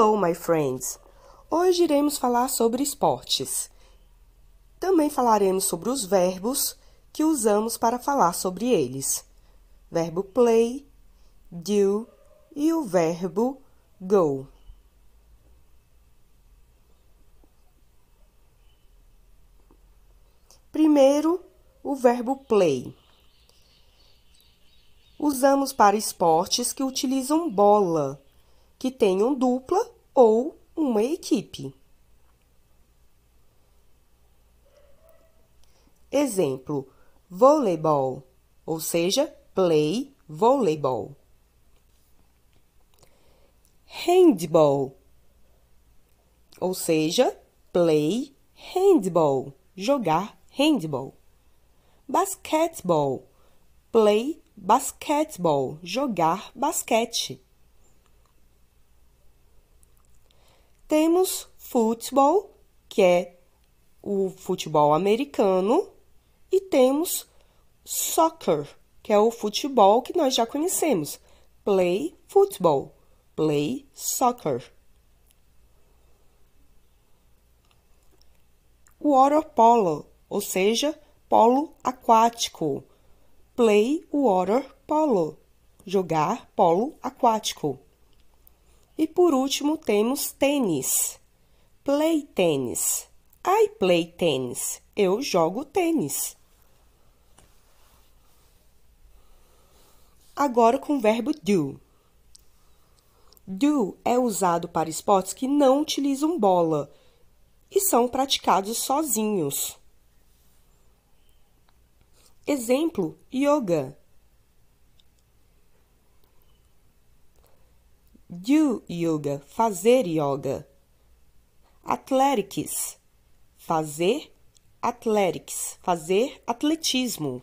Hello, my friends! Hoje iremos falar sobre esportes. Também falaremos sobre os verbos que usamos para falar sobre eles: verbo play, do e o verbo go. Primeiro, o verbo play. Usamos para esportes que utilizam bola que tenham dupla ou uma equipe. Exemplo: voleibol, ou seja, play voleibol. Handball, ou seja, play handball, jogar handball. Basketball, play basketball, jogar basquete. Temos futebol, que é o futebol americano, e temos soccer, que é o futebol que nós já conhecemos. Play football, play soccer. Water polo, ou seja, polo aquático. Play water polo, jogar polo aquático. E por último, temos tênis. Play tênis. I play tênis. Eu jogo tênis. Agora com o verbo do. Do é usado para esportes que não utilizam bola e são praticados sozinhos. Exemplo: yoga. Do yoga, fazer yoga. Athletics, fazer athletics, fazer atletismo.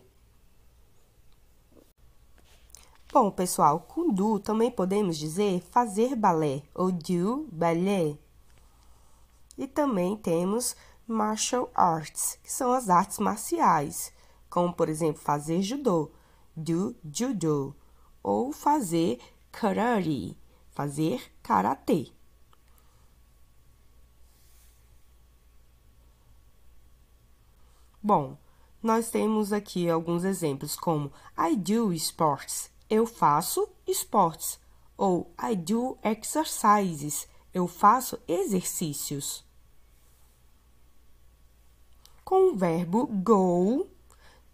Bom, pessoal, com do também podemos dizer fazer balé ou do ballet. E também temos martial arts, que são as artes marciais, como por exemplo fazer judô, do judo, ou fazer karate, fazer karatê. Bom, nós temos aqui alguns exemplos como I do sports, eu faço esportes, ou I do exercises, eu faço exercícios. Com o verbo go,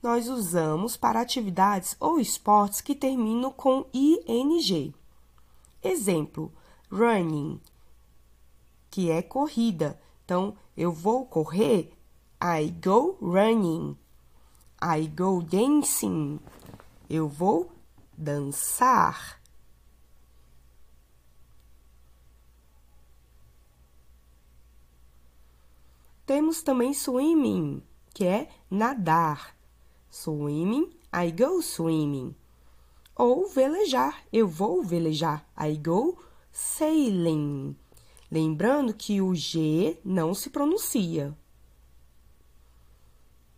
nós usamos para atividades ou esportes que terminam com ing. Exemplo, running, que é corrida. Então, eu vou correr. I go running. I go dancing. Eu vou dançar. Temos também swimming, que é nadar. Swimming, I go swimming ou velejar. Eu vou velejar. I go sailing. Lembrando que o G não se pronuncia.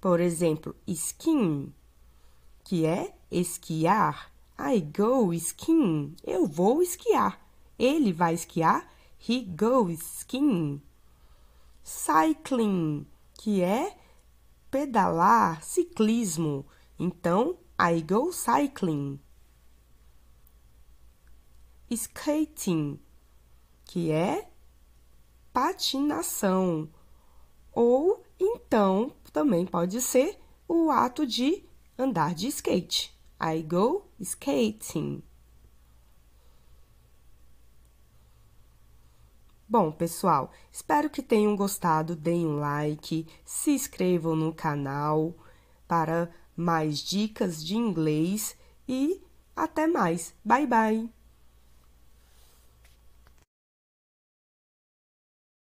Por exemplo, skin, que é esquiar. I go skiing. Eu vou esquiar. Ele vai esquiar. He goes skiing. Cycling, que é pedalar, ciclismo. Então, I go cycling skating, que é patinação, ou então também pode ser o ato de andar de skate. I go skating. Bom, pessoal, espero que tenham gostado. Deem um like, se inscrevam no canal para mais dicas de inglês e até mais. Bye bye.